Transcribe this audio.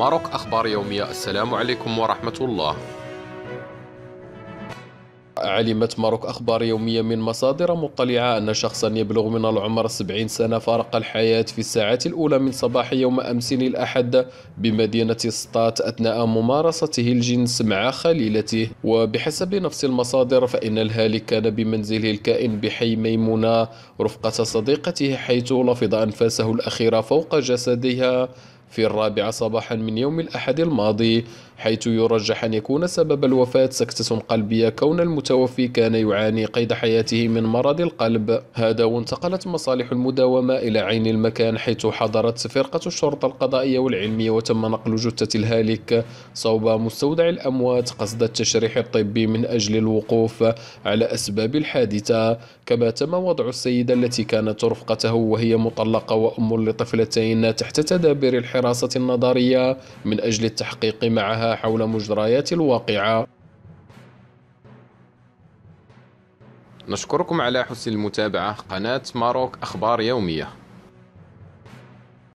ماروك أخبار يومية السلام عليكم ورحمة الله علمت ماروك أخبار يومية من مصادر مطلعة أن شخصا يبلغ من العمر 70 سنة فارق الحياة في الساعات الأولى من صباح يوم أمس الأحد بمدينة سطات أثناء ممارسته الجنس مع خليلته وبحسب نفس المصادر فإن الهالك كان بمنزله الكائن بحي ميمونة رفقة صديقته حيث لفظ أنفاسه الأخيرة فوق جسدها في الرابعة صباحا من يوم الأحد الماضي حيث يرجح أن يكون سبب الوفاة سكتة قلبية كون المتوفي كان يعاني قيد حياته من مرض القلب هذا وانتقلت مصالح المداومة إلى عين المكان حيث حضرت فرقة الشرطة القضائية والعلمية وتم نقل جثة الهالك صوب مستودع الأموات قصد التشريح الطبي من أجل الوقوف على أسباب الحادثة كما تم وضع السيدة التي كانت رفقته وهي مطلقة وأم لطفلتين تحت تدابير الحرب الحراسة النظرية من أجل التحقيق معها حول مجريات الواقعة نشكركم على حسن المتابعة قناة ماروك أخبار يومية